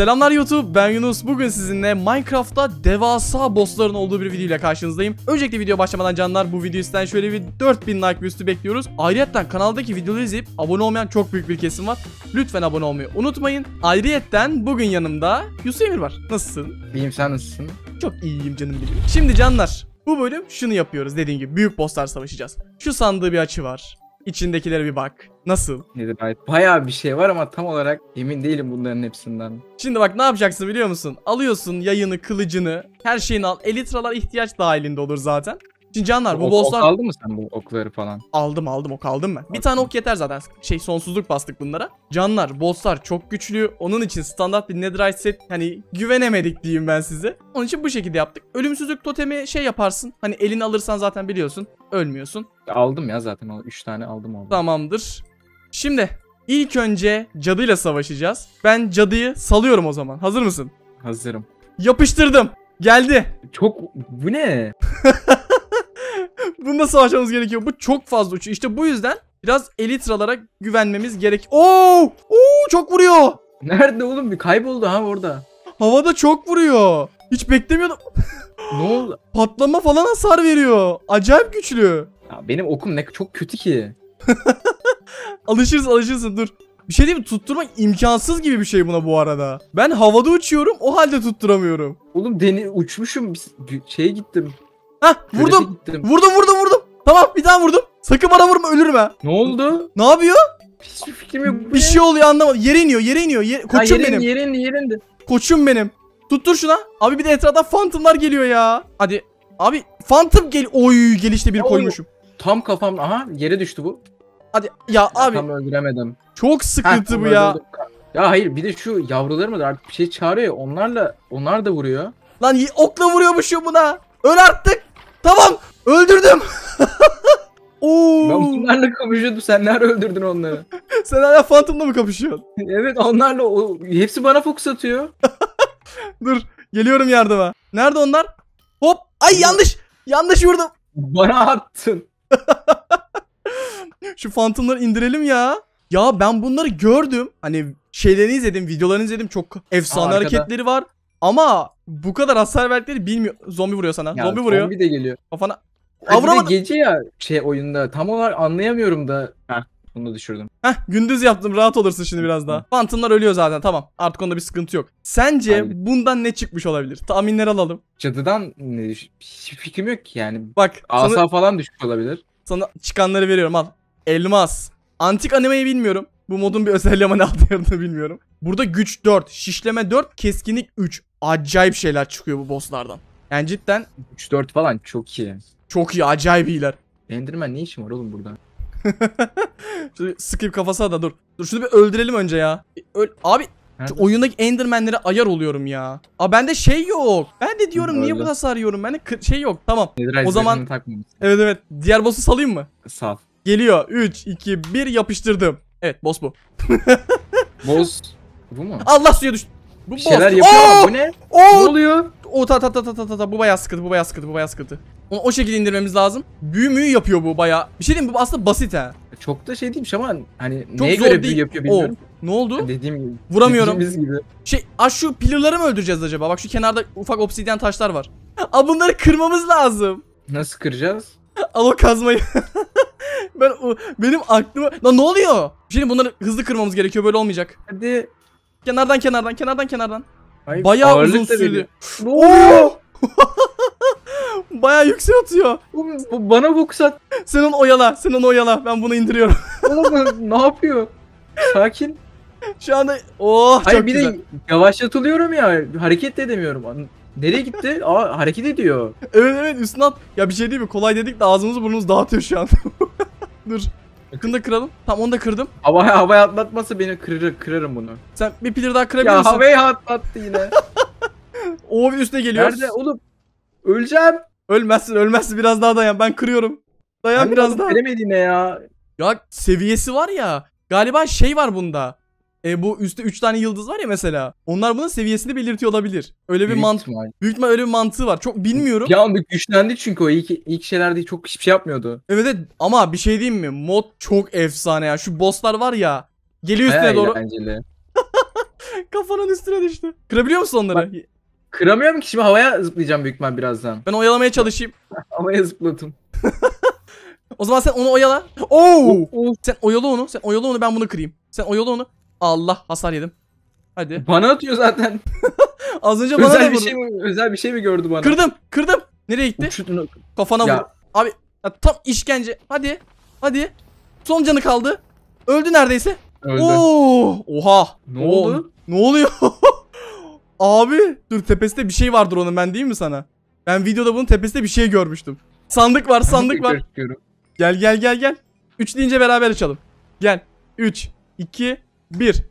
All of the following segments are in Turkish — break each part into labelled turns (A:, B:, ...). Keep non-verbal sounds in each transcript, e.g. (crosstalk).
A: Selamlar YouTube ben Yunus bugün sizinle Minecraft'ta devasa bossların olduğu bir video ile karşınızdayım. Öncelikle video başlamadan canlar bu video isten şöyle bir 4000 like üstü bekliyoruz. Ayrıyetten kanaldaki videoları izleyip abone olmayan çok büyük bir kesim var. Lütfen abone olmayı unutmayın. Ayrıyetten bugün yanımda Yusuf Emir var. Nasılsın? İyiyim sen nasılsın? Çok iyiyim canım benim. Şimdi canlar bu bölüm şunu yapıyoruz dediğim gibi büyük bosslar savaşacağız. Şu sandığı bir açı var. İçindekilere bir bak. Nasıl? Netherite. Bayağı bir şey var ama tam olarak emin değilim bunların hepsinden. Şimdi bak ne yapacaksın biliyor musun? Alıyorsun yayını, kılıcını, her şeyini al. Elitralar ihtiyaç dahilinde olur zaten. Şimdi canlar bu ok, bosslar... Ok aldın mı sen bu okları falan? Aldım aldım ok aldım ben. Bir tane ok yeter zaten. Şey sonsuzluk bastık bunlara. Canlar bosslar çok güçlü. Onun için standart bir netherite set hani güvenemedik diyeyim ben size. Onun için bu şekilde yaptık. Ölümsüzlük totemi şey yaparsın. Hani elini alırsan zaten biliyorsun. Ölmüyorsun. Aldım ya zaten. 3 tane aldım aldım. Tamamdır. Şimdi ilk önce cadıyla savaşacağız. Ben cadıyı salıyorum o zaman. Hazır mısın? Hazırım. Yapıştırdım. Geldi. Çok bu ne? (laughs) (laughs) Bununla savaşmamız gerekiyor. Bu çok fazla uçuyor. İşte bu yüzden biraz elitralara güvenmemiz gerek. Oo! Oo çok vuruyor. Nerede oğlum? Bir kayboldu ha orada. Havada çok vuruyor. Hiç beklemiyordum. (laughs) ne oldu? Patlama falan hasar veriyor. Acayip güçlü. Ya benim okum ne çok kötü ki. (laughs) Alışırsın alışırsın dur. Bir şey diyeyim mi? Tutturmak imkansız gibi bir şey buna bu arada. Ben havada uçuyorum o halde tutturamıyorum. Oğlum deni uçmuşum şeye gittim. Hah vurdum. Vurdum vurdum vurdum. Tamam bir daha vurdum. Sakın bana vurma ölürüm ha. Ne oldu? Ne yapıyor? Hiçbir fikrim yok. Bir şey oluyor anlamadım. Yere iniyor yere iniyor. Yere... Koçum yerin, benim. Yerin yerinde. Koçum benim. Tuttur şuna. Abi bir de etraftan fantomlar geliyor ya. Hadi. Abi fantom gel. Oy gelişte bir koymuşum. Tam kafam. Aha yere düştü bu. Hadi ya abi. Tam öldüremedim. Çok sıkıntı Heh, bu ya. Ya hayır bir de şu yavruları mıdır artık bir şey çağırıyor onlarla onlar da vuruyor. Lan okla vuruyormuşum buna. Öl artık. Tamam. Öldürdüm. (laughs) Oo. Ben bunlarla kapışıyordum. Sen nerede öldürdün onları? (laughs) Sen hala Phantom'la mı kapışıyorsun? (laughs) evet onlarla. O, hepsi bana fokus atıyor. Dur. Geliyorum yardıma. Nerede onlar? Hop. Ay yanlış. Yanlış vurdum. Bana attın. Şu Phantom'ları indirelim ya. Ya ben bunları gördüm. Hani şeylerini izledim, videolarını izledim. Çok efsane Aa, hareketleri var. Ama bu kadar hasar verdikleri bilmiyor. Zombi vuruyor sana. Ya, zombi vuruyor. Zombi de geliyor. Kafana. Avramadım. Gece ya şey oyunda tam olarak anlayamıyorum da. Heh, bunu da düşürdüm. Heh, gündüz yaptım rahat olursun şimdi biraz daha. Phantom'lar ölüyor zaten tamam. Artık onda bir sıkıntı yok. Sence Abi. bundan ne çıkmış olabilir? Tahminler alalım. Cadıdan ne fikrim yok ki yani. Bak. Asa sana, falan düşmüş olabilir. Sana çıkanları veriyorum al. Elmas. Antik animeyi bilmiyorum. Bu modun bir özelliği ama ne yaptığını bilmiyorum. Burada güç 4, şişleme 4, keskinlik 3 acayip şeyler çıkıyor bu bosslardan. Yani cidden 3-4 falan çok iyi. Çok iyi acayip iyiler. Enderman ne işim var oğlum burada? (laughs) Şöyle sıkayım kafasına da dur. Dur şunu bir öldürelim önce ya. Öl Abi şu oyundaki Enderman'lere ayar oluyorum ya. Aa bende şey yok. Ben de diyorum Öyle. niye bu hasar yiyorum? Bende şey yok. Tamam. Nedir, o zaman Evet evet. Diğer boss'u salayım mı? Sal. Geliyor. 3 2 1 yapıştırdım. Evet boss bu. (laughs) boss bu mu? Allah suya düştü. Bu Bir şeyler boss. yapıyor ama bu ne? Ne oluyor? O ta ta ta ta ta ta ta bu bayağı sıkıntı bu bayağı sıkıntı bu bayağı sıkıntı. Onu o şekilde indirmemiz lazım. Büyü yapıyor bu bayağı. Bir şey diyeyim bu aslında basit ha. E, çok da şey değilmiş ama hani Çok neye göre büyü değil. yapıyor Oo, Ne oldu? E, dediğim gibi. Vuramıyorum. gibi. Şey aş şu pillarları mı öldüreceğiz acaba? Bak şu kenarda ufak obsidyen taşlar var. (laughs) Aa bunları kırmamız lazım. Nasıl kıracağız? (laughs) Al o kazmayı. (laughs) ben o- benim aklıma... Lan ne oluyor? şimdi şey bunları hızlı kırmamız gerekiyor böyle olmayacak. Hadi Kenardan kenardan kenardan kenardan. Hayır, Bayağı uzun sürdü. (laughs) Oo! (laughs) Bayağı yüksek atıyor. Oğlum, bu bana boks Senin oyala, senin oyala. Ben bunu indiriyorum. (laughs) Oğlum ne yapıyor? Sakin. Şu anda oh Hayır, çok bir güzel. de yavaşlatılıyorum ya. Hareket de edemiyorum. Nereye gitti? Aa hareket ediyor. Evet evet üstüne at. Ya bir şey değil mi? Kolay dedik de ağzımızı burnumuz dağıtıyor şu an. Dur. Yakında kıralım. Tam onu da kırdım. Hava hava atlatmasa beni kırır, kırarım bunu. Sen bir pilir daha kırabilirsin. Ya misin? havaya atlattı yine. (laughs) O bir üstüne geliyor. Nerede oğlum? Öleceğim. Ölmezsin ölmezsin biraz daha dayan. Ben kırıyorum. Dayan Ben biraz daha. Veremediğine ya. Ya seviyesi var ya. Galiba şey var bunda. E bu üstte 3 tane yıldız var ya mesela. Onlar bunun seviyesini belirtiyor olabilir. Öyle bir mantık. Büyük ihtimal öyle bir mantığı var. Çok bilmiyorum. Ya anda güçlendi çünkü o ilk, ilk şeylerde çok hiçbir şey yapmıyordu. Evet, evet ama bir şey diyeyim mi? Mod çok efsane ya. Şu bosslar var ya. Geliyor üstüne Bayağı doğru. eğlenceli. (laughs) Kafanın üstüne düştü. Kırabiliyor musun onları? Bak, kıramıyorum ki şimdi havaya zıplayacağım büyük ihtimal birazdan. Ben oyalamaya çalışayım. (laughs) havaya zıpladım. (laughs) o zaman sen onu oyala. Oo! Oh! Sen oyala onu. Sen oyala onu ben bunu kırayım. Sen oyala onu. Allah hasar yedim. Hadi. Bana atıyor zaten. (laughs) Az önce bana özel da bir şey mi, özel bir şey mi gördü bana? Kırdım kırdım. Nereye gitti? Uçutun. Kafana ya. vur. Abi ya, tam işkence. Hadi. Hadi. Son canı kaldı. Öldü neredeyse. Öldü. Oo, oha. Ne Oo. oldu? Ne oluyor? (laughs) Abi dur tepesinde bir şey vardır onun ben değil mi sana? Ben videoda bunun tepesinde bir şey görmüştüm. Sandık var sandık var. Gel gel gel gel. 3 deyince beraber açalım. Gel. 3, 2, 1.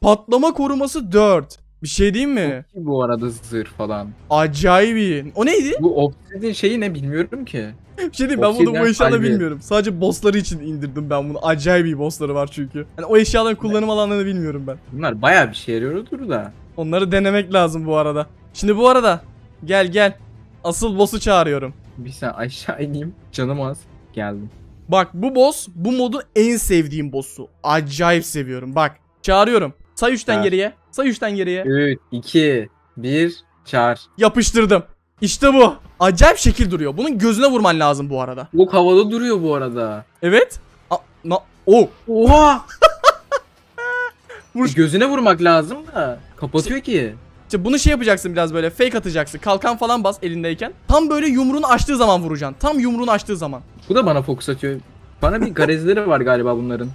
A: Patlama koruması 4. Bir şey diyeyim mi? bu arada zırh falan. Acayip iyi. O neydi? Bu Obsidian şeyi ne bilmiyorum ki. bir şey diyeyim ben bunu bu eşyada bilmiyorum. Sadece bossları için indirdim ben bunu. Acayip iyi bossları var çünkü. Yani o eşyaların kullanım alanlarını bilmiyorum ben. Bunlar baya bir şey yarıyordur da. Onları denemek lazım bu arada. Şimdi bu arada gel gel. Asıl boss'u çağırıyorum. Bir sen aşağı ineyim. Canım az. Geldim. Bak bu boss bu modun en sevdiğim boss'u. Acayip seviyorum bak. Çağırıyorum. Say 3'ten geriye. Say 3'ten geriye. 3, 2, 1, çağır. Yapıştırdım. İşte bu. Acayip şekil duruyor. Bunun gözüne vurman lazım bu arada. Bu havada duruyor bu arada. Evet. A na oh. Oha. (laughs) Vur. E, gözüne vurmak lazım da. Kapatıyor işte, ki. İşte bunu şey yapacaksın biraz böyle fake atacaksın. Kalkan falan bas elindeyken. Tam böyle yumruğunu açtığı zaman vuracaksın. Tam yumruğunu açtığı zaman. Bu da bana fokus atıyor. Bana bir garezleri var galiba bunların.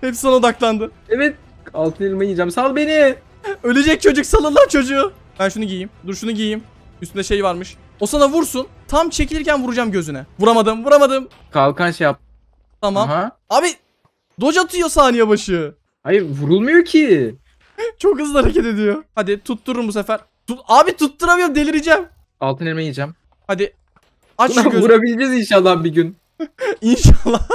A: Hepsi sana odaklandı. Evet. Altın elma yiyeceğim. Sal beni. Ölecek çocuk salın lan çocuğu. Ben şunu giyeyim. Dur şunu giyeyim. Üstünde şey varmış. O sana vursun. Tam çekilirken vuracağım gözüne. Vuramadım vuramadım. Kalkan şey yap. Tamam. Aha. Abi dodge atıyor saniye başı. Hayır vurulmuyor ki. Çok hızlı hareket ediyor. Hadi tuttururum bu sefer. Tut Abi tutturamıyorum delireceğim. Altın elma yiyeceğim. Hadi aç Ulan, Vurabileceğiz inşallah bir gün. (laughs) İnşallah.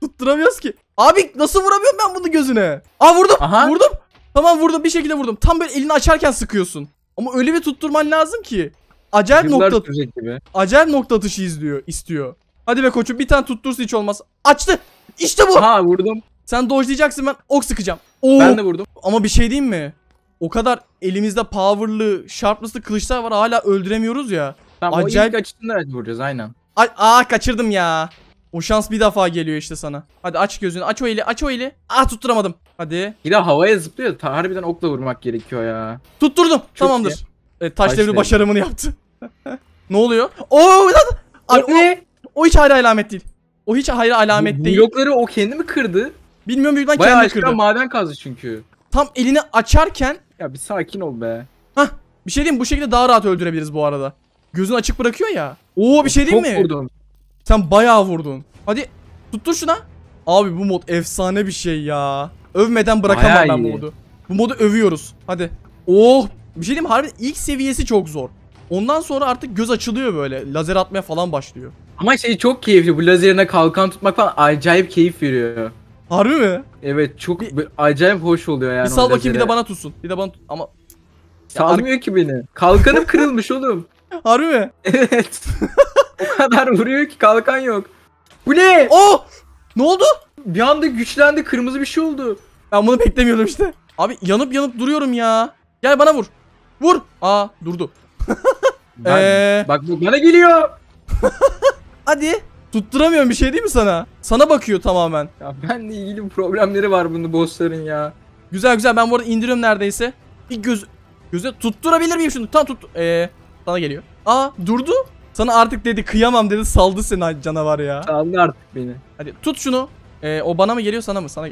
A: Tutturamıyoruz ki. Abi nasıl vuramıyorum ben bunu gözüne? Aa vurdum. Aha. Vurdum. Tamam vurdum bir şekilde vurdum. Tam böyle elini açarken sıkıyorsun. Ama öyle bir tutturman lazım ki. Acayip nokta gibi. Acayip nokta atışı izliyor, istiyor. Hadi be koçum bir tane tuttursa hiç olmaz. Açtı. İşte bu. Ha vurdum. Sen dojlayacaksın ben ok sıkacağım. Oo. Ben de vurdum. Ama bir şey diyeyim mi? O kadar elimizde power'lı, sharplesslı kılıçlar var hala öldüremiyoruz ya. Tamam Acayip... o ilk vuracağız aynen. Aa kaçırdım ya. O şans bir defa geliyor işte sana. Hadi aç gözünü. Aç o eli. Aç o eli. Aa ah, tutturamadım. Hadi. Yine havaya zıplıyor. Ta harbiden okla vurmak gerekiyor ya. Tutturdum. Çok Tamamdır. E, taş, taş devri, devri başarımını yaptı. (laughs) ne oluyor? Oo lan. Ne? o, o hiç hayra alamet değil. O hiç hayra alamet bu, değil. Yokları o kendi mi kırdı? Bilmiyorum büyük kendi aşkına kırdı. Bayağı maden kazdı çünkü. Tam elini açarken. Ya bir sakin ol be. Hah. Bir şey diyeyim bu şekilde daha rahat öldürebiliriz bu arada. Gözünü açık bırakıyor ya. Oo bir şey diyeyim mi? Çok vurdum. Sen bayağı vurdun. Hadi tuttur şuna. Abi bu mod efsane bir şey ya. Övmeden bırakamam bayağı ben bu modu. Bu modu övüyoruz. Hadi. Oh bir şey diyeyim mi? Harbiden ilk seviyesi çok zor. Ondan sonra artık göz açılıyor böyle. Lazer atmaya falan başlıyor. Ama şey çok keyifli. Bu lazerine kalkan tutmak falan acayip keyif veriyor. Harbi mi? Evet çok bir, acayip hoş oluyor yani. Bir sal bakayım bir de bana tutsun. Bir de bana tut ama. Salmıyor ki beni. Kalkanım kırılmış oğlum. Harbi mi? (laughs) Evet. o kadar vuruyor ki kalkan yok. Bu ne? Oh! Ne oldu? Bir anda güçlendi kırmızı bir şey oldu. Ben bunu beklemiyordum işte. Abi yanıp yanıp duruyorum ya. Gel bana vur. Vur. Aa durdu. (laughs) ben, ee... Bak bu bana geliyor. (laughs) Hadi. Tutturamıyorum bir şey değil mi sana? Sana bakıyor tamamen. Ya benle ilgili problemleri var bunu bossların ya. Güzel güzel ben bu arada indiriyorum neredeyse. Bir göz... Göze tutturabilir miyim şunu? Tam tut... Ee, sana geliyor. Aa durdu. Sana artık dedi kıyamam dedi saldı seni canavar ya. Saldı artık beni. Hadi tut şunu. Ee, o bana mı geliyor sana mı? Sana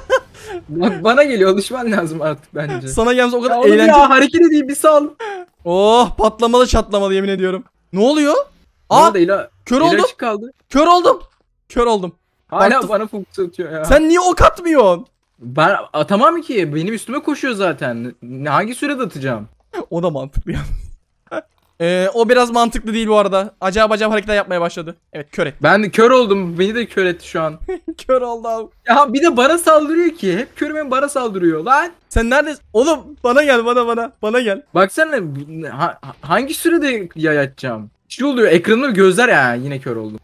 A: (laughs) Bak bana geliyor alışman lazım artık bence. Sana gelmez o kadar ya eğlenceli. Ya hareket edeyim bir sal. Oh patlamalı çatlamalı yemin ediyorum. Ne oluyor? Aa, ne ila, kör oldum. Kaldı. Kör oldum. Kör oldum. Hala Baktım. bana fokus atıyor ya. Sen niye ok atmıyorsun? Ben atamam ki. Benim üstüme koşuyor zaten. Hangi sürede atacağım? (laughs) o da mantıklı yalnız. Ee, o biraz mantıklı değil bu arada. Acaba acaba hareketler yapmaya başladı. Evet kör et. (laughs) Ben kör oldum. Beni de kör etti şu an. (laughs) kör oldu abi. Ya bir de bana saldırıyor ki. Hep körüm hem bana saldırıyor lan. Sen neredesin? Oğlum bana gel bana bana. Bana gel. Baksana ha, hangi sürede yay atacağım? Şey oluyor ekranımda gözler ya yine kör oldum.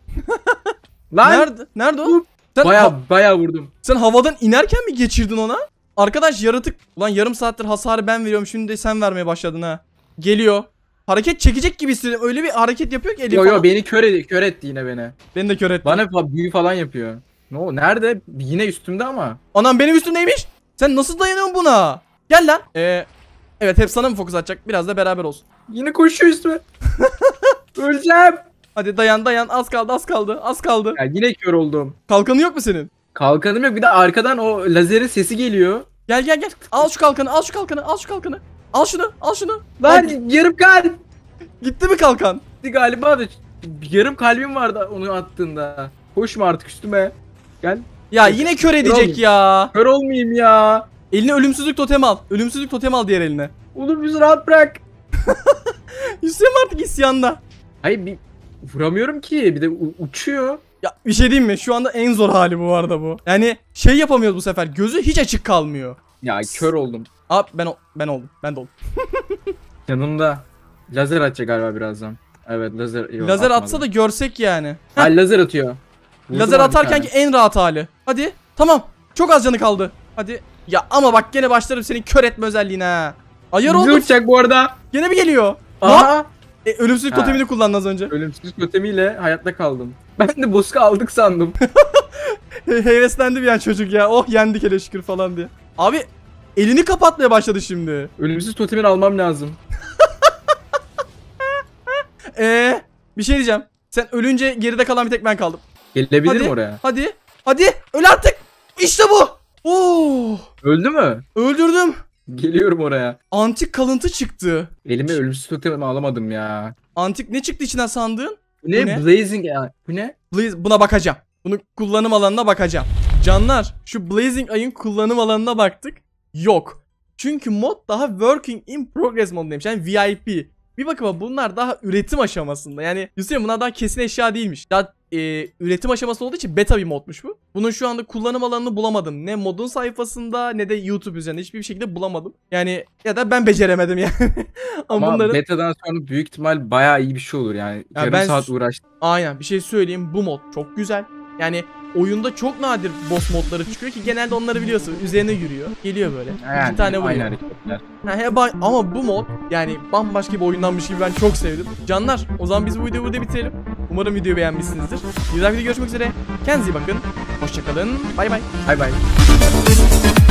A: (laughs) lan. Nerede, nerede o? Sen baya baya vurdum. Sen havadan inerken mi geçirdin ona? Arkadaş yaratık. Lan yarım saattir hasarı ben veriyorum. Şimdi de sen vermeye başladın ha. Geliyor. Hareket çekecek gibi Öyle bir hareket yapıyor ki eli Yo falan. yo beni kör, kör etti yine beni. Beni de kör etti. Bana büyü falan yapıyor. Ne o? Nerede? Yine üstümde ama. Anam benim üstümdeymiş. Sen nasıl dayanıyorsun buna? Gel lan. Ee, evet hep sana mı fokus atacak? Biraz da beraber olsun. Yine koşuyor üstüme. (laughs) Öleceğim. Hadi dayan dayan. Az kaldı az kaldı. Az kaldı. Ya yine kör oldum. Kalkanı yok mu senin? Kalkanım yok. Bir de arkadan o lazerin sesi geliyor. Gel gel gel. Al şu kalkanı al şu kalkanı al şu kalkanı. Al şunu al şunu. Ver yarım kalp. Gitti mi kalkan? Gitti galiba da yarım kalbim vardı onu attığında. Koşma artık üstüme. Gel. Ya yine kör edecek kör ya. Kör olmayayım ya. Eline ölümsüzlük totem al. Ölümsüzlük totem al diğer eline. Oğlum bizi rahat bırak. (laughs) Hüseyin artık isyanda. Hayır bir vuramıyorum ki. Bir de uçuyor. Ya bir şey diyeyim mi? Şu anda en zor hali bu arada bu. Yani şey yapamıyoruz bu sefer. Gözü hiç açık kalmıyor. Ya kör oldum. Ab ben ben oldum. Ben de oldum. (laughs) Yanımda lazer atacak galiba birazdan. Evet lazer. Yo, lazer atmadı. atsa da görsek yani. (laughs) Ha lazer atıyor.
B: (laughs) Vurdum lazer atarken ki
A: en rahat hali. Hadi. Tamam. Çok az canı kaldı. Hadi. Ya ama bak gene başlarım senin kör etme özelliğine ha.
B: Ayar oldu. Uçacak
A: bu arada. Gene mi geliyor? Aha. Ne? E, ölümsüzlük totemini kullandın az önce. Ölümsüzlük totemiyle hayatta kaldım. Ben de boska aldık sandım. Heveslendi bir an çocuk ya. Oh yendik hele şükür falan diye. Abi Elini kapatmaya başladı şimdi. Ölümsüz totemi almam lazım. (laughs) Ee, bir şey diyeceğim. Sen ölünce geride kalan bir tek ben kaldım. Gelebilirim hadi, oraya. Hadi. Hadi. Öl artık. İşte bu. Oo. Öldü mü? Öldürdüm. Geliyorum oraya. Antik kalıntı çıktı. Elime ölümsüz totemi alamadım ya. Antik ne çıktı içinden sandığın? Bu ne? ne? Blazing ya. Bu ne? Blaze, buna bakacağım. Bunu kullanım alanına bakacağım. Canlar şu Blazing Ay'ın kullanım alanına baktık yok. Çünkü mod daha working in progress modundaymış. Yani VIP. Bir bakıma bunlar daha üretim aşamasında. Yani Yusuf'un bunlar daha kesin eşya değilmiş. Daha e, üretim aşaması olduğu için beta bir modmuş bu. Bunun şu anda kullanım alanını bulamadım. Ne modun sayfasında ne de YouTube üzerinde hiçbir şekilde bulamadım. Yani ya da ben beceremedim yani. (laughs) Ama, Ama bunların... betadan sonra büyük ihtimal bayağı iyi bir şey olur yani. Yani Yarım ben... saat uğraştım. Aynen bir şey söyleyeyim bu mod çok güzel. Yani oyunda çok nadir boss modları çıkıyor ki genelde onları biliyorsun üzerine yürüyor. Geliyor böyle. Yani, İki tane vuruyor. Aynı hareketler. ama bu mod yani bambaşka bir oyundanmış gibi ben çok sevdim. Canlar o zaman biz bu videoyu burada bitirelim. Umarım videoyu beğenmişsinizdir. Bir dahaki videoda görüşmek üzere. Kendinize iyi bakın. Hoşçakalın. Bay bay. Bay bay.